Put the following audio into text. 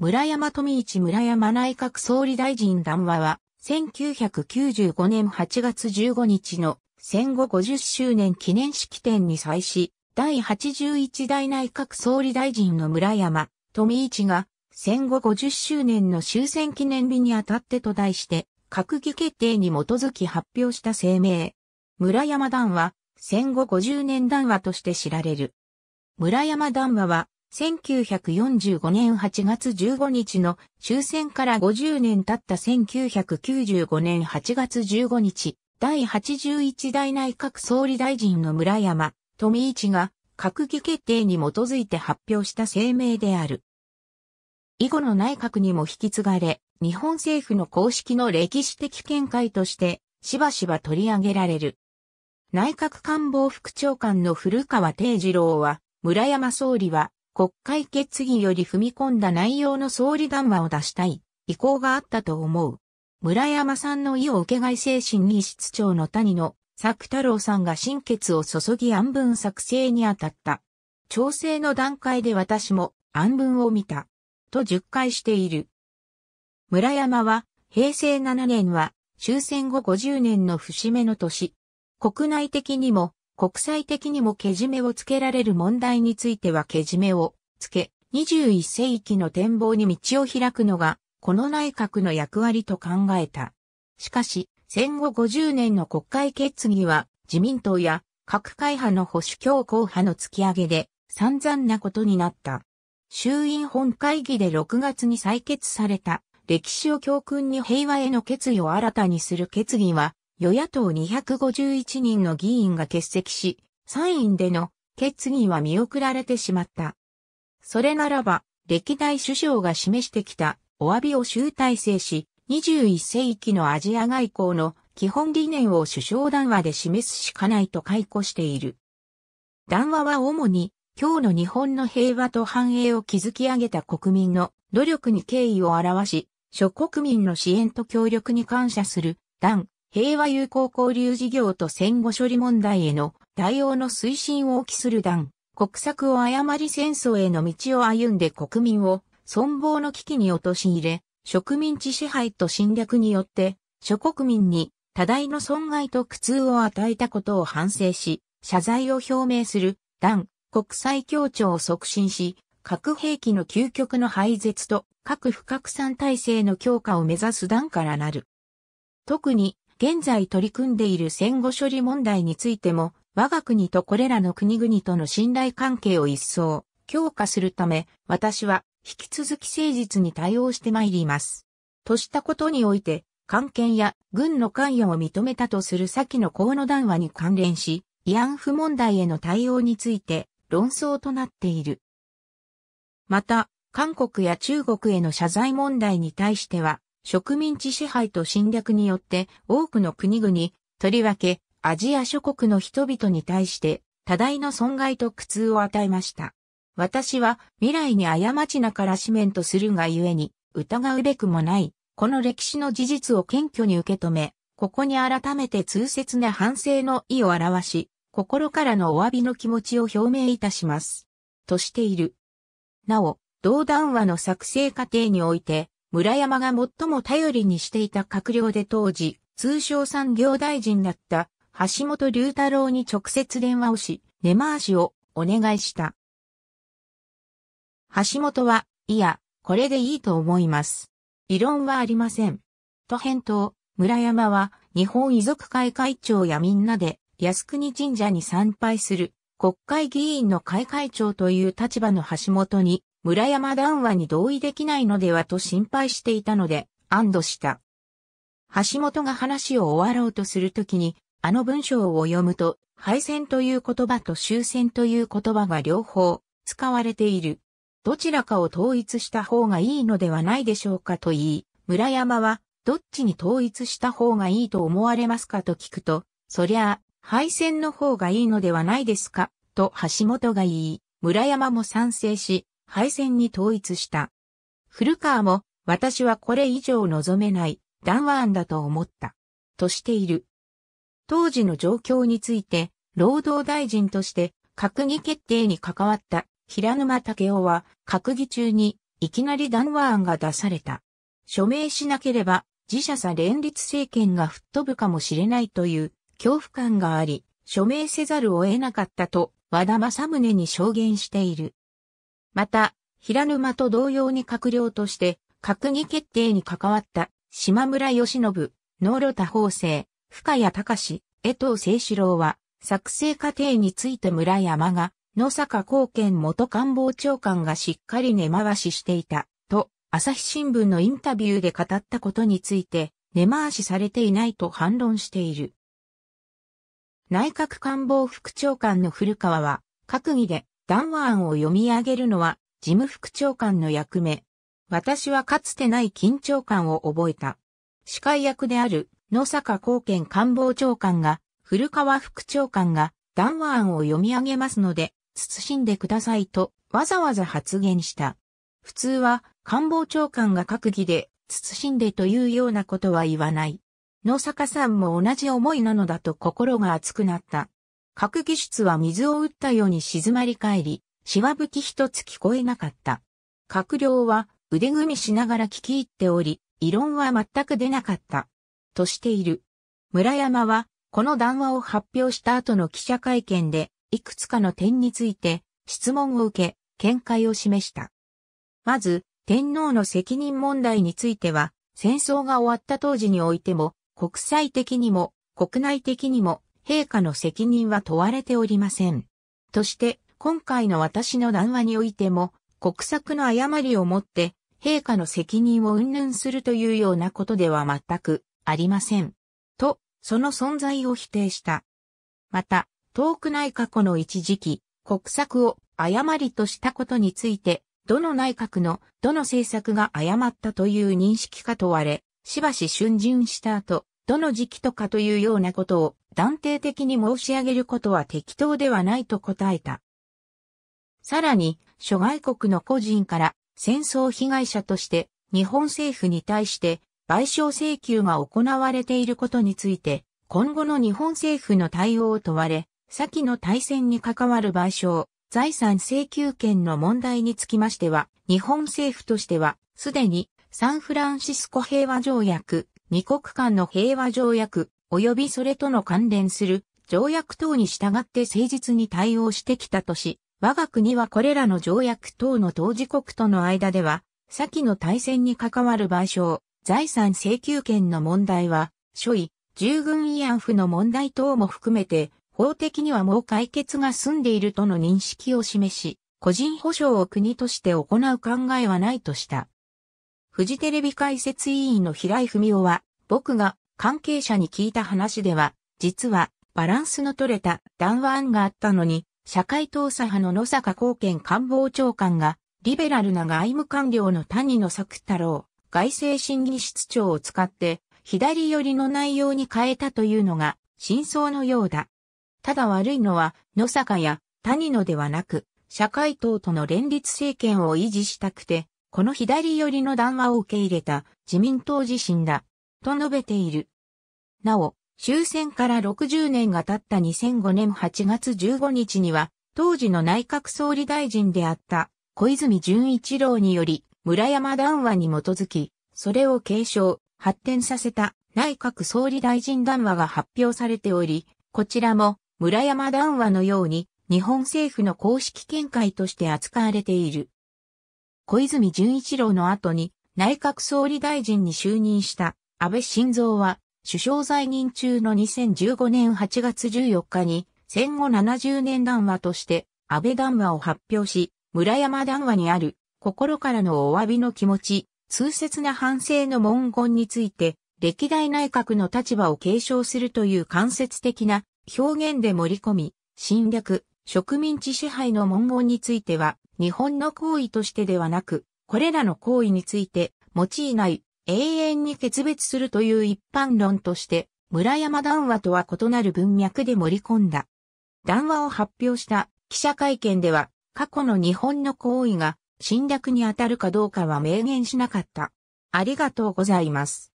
村山富一村山内閣総理大臣談話は、1995年8月15日の戦後50周年記念式典に際し、第81代内閣総理大臣の村山富一が、戦後50周年の終戦記念日にあたってと題して、閣議決定に基づき発表した声明。村山談話、戦後50年談話として知られる。村山談話は、1945年8月15日の終戦から50年経った1995年8月15日、第81代内閣総理大臣の村山、富一が閣議決定に基づいて発表した声明である。以後の内閣にも引き継がれ、日本政府の公式の歴史的見解としてしばしば取り上げられる。内閣官房副長官の古川定次郎は、村山総理は国会決議より踏み込んだ内容の総理談話を出したい意向があったと思う。村山さんの意を受け外精神に室長の谷野作太郎さんが心血を注ぎ案文作成に当たった。調整の段階で私も案文を見た。と述回している。村山は平成7年は終戦後50年の節目の年。国内的にも国際的にもけじめをつけられる問題についてはけじめをつけ、21世紀の展望に道を開くのが、この内閣の役割と考えた。しかし、戦後50年の国会決議は、自民党や各会派の保守強硬派の突き上げで、散々なことになった。衆院本会議で6月に採決された、歴史を教訓に平和への決意を新たにする決議は、与野党251人の議員が欠席し、参院での決議は見送られてしまった。それならば、歴代首相が示してきたお詫びを集大成し、21世紀のアジア外交の基本理念を首相談話で示すしかないと解雇している。談話は主に、今日の日本の平和と繁栄を築き上げた国民の努力に敬意を表し、諸国民の支援と協力に感謝する、談平和友好交流事業と戦後処理問題への対応の推進を期する団、国策を誤り戦争への道を歩んで国民を存亡の危機に陥れ、植民地支配と侵略によって、諸国民に多大の損害と苦痛を与えたことを反省し、謝罪を表明する、団、国際協調を促進し、核兵器の究極の廃絶と核不拡散体制の強化を目指す団からなる。特に現在取り組んでいる戦後処理問題についても、我が国とこれらの国々との信頼関係を一層強化するため、私は引き続き誠実に対応してまいります。としたことにおいて、関係や軍の関与を認めたとする先の河野談話に関連し、慰安婦問題への対応について論争となっている。また、韓国や中国への謝罪問題に対しては、植民地支配と侵略によって多くの国々、とりわけアジア諸国の人々に対して多大の損害と苦痛を与えました。私は未来に過ちなからしめんとするがゆえに疑うべくもない、この歴史の事実を謙虚に受け止め、ここに改めて痛切な反省の意を表し、心からのお詫びの気持ちを表明いたします。としている。なお、同談話の作成過程において、村山が最も頼りにしていた閣僚で当時、通商産業大臣だった橋本龍太郎に直接電話をし、根回しをお願いした。橋本は、いや、これでいいと思います。異論はありません。と返答、村山は、日本遺族会会長やみんなで、靖国神社に参拝する、国会議員の会会長という立場の橋本に、村山談話に同意できないのではと心配していたので、安堵した。橋本が話を終わろうとするときに、あの文章を読むと、敗戦という言葉と終戦という言葉が両方使われている。どちらかを統一した方がいいのではないでしょうかと言い、村山は、どっちに統一した方がいいと思われますかと聞くと、そりゃあ、敗戦の方がいいのではないですか、と橋本が言い、村山も賛成し、敗戦に統一した。古川も、私はこれ以上望めない、談話案だと思った。としている。当時の状況について、労働大臣として、閣議決定に関わった平沼武夫は、閣議中に、いきなり談話案が出された。署名しなければ、自社さ連立政権が吹っ飛ぶかもしれないという恐怖感があり、署名せざるを得なかったと和田正宗に証言している。また、平沼と同様に閣僚として、閣議決定に関わった島村義信、能呂多方生、深谷隆、江藤清志郎は、作成過程について村山が、野坂貢献元官房長官がしっかり根回ししていた、と、朝日新聞のインタビューで語ったことについて、根回しされていないと反論している。内閣官房副長官の古川は、閣議で談話案を読み上げるのは、事務副長官の役目。私はかつてない緊張感を覚えた。司会役である野坂貢献官房長官が、古川副長官が談話案を読み上げますので、慎んでくださいとわざわざ発言した。普通は官房長官が閣議で、慎んでというようなことは言わない。野坂さんも同じ思いなのだと心が熱くなった。各技術は水を打ったように静まり返り、しわぶき一つ聞こえなかった。閣僚は腕組みしながら聞き入っており、異論は全く出なかった。としている。村山は、この談話を発表した後の記者会見で、いくつかの点について、質問を受け、見解を示した。まず、天皇の責任問題については、戦争が終わった当時においても、国際的にも、国内的にも、陛下の責任は問われておりません。として、今回の私の談話においても、国策の誤りをもって、陛下の責任を云々するというようなことでは全くありません。と、その存在を否定した。また、遠くない過去の一時期、国策を誤りとしたことについて、どの内閣の、どの政策が誤ったという認識か問われ、しばし春巡した後、どの時期とかというようなことを断定的に申し上げることは適当ではないと答えた。さらに、諸外国の個人から戦争被害者として日本政府に対して賠償請求が行われていることについて、今後の日本政府の対応を問われ、先の大戦に関わる賠償、財産請求権の問題につきましては、日本政府としては、すでにサンフランシスコ平和条約二国間の平和条約、及びそれとの関連する条約等に従って誠実に対応してきたとし、我が国はこれらの条約等の当事国との間では、先の大戦に関わる賠償、財産請求権の問題は、諸位、従軍慰安婦の問題等も含めて、法的にはもう解決が済んでいるとの認識を示し、個人保障を国として行う考えはないとした。フジテレビ解説委員の平井文夫は、僕が関係者に聞いた話では、実はバランスの取れた談話案があったのに、社会党左派の野坂貢献官房長官が、リベラルな外務官僚の谷野作太郎、外政審議室長を使って、左寄りの内容に変えたというのが、真相のようだ。ただ悪いのは、野坂や谷野ではなく、社会党との連立政権を維持したくて、この左寄りの談話を受け入れた自民党自身だ、と述べている。なお、終戦から60年が経った2005年8月15日には、当時の内閣総理大臣であった小泉純一郎により、村山談話に基づき、それを継承、発展させた内閣総理大臣談話が発表されており、こちらも村山談話のように日本政府の公式見解として扱われている。小泉純一郎の後に内閣総理大臣に就任した安倍晋三は首相在任中の2015年8月14日に戦後70年談話として安倍談話を発表し、村山談話にある心からのお詫びの気持ち、痛切な反省の文言について歴代内閣の立場を継承するという間接的な表現で盛り込み、侵略、植民地支配の文言については、日本の行為としてではなく、これらの行為について、用いない、永遠に決別するという一般論として、村山談話とは異なる文脈で盛り込んだ。談話を発表した記者会見では、過去の日本の行為が侵略に当たるかどうかは明言しなかった。ありがとうございます。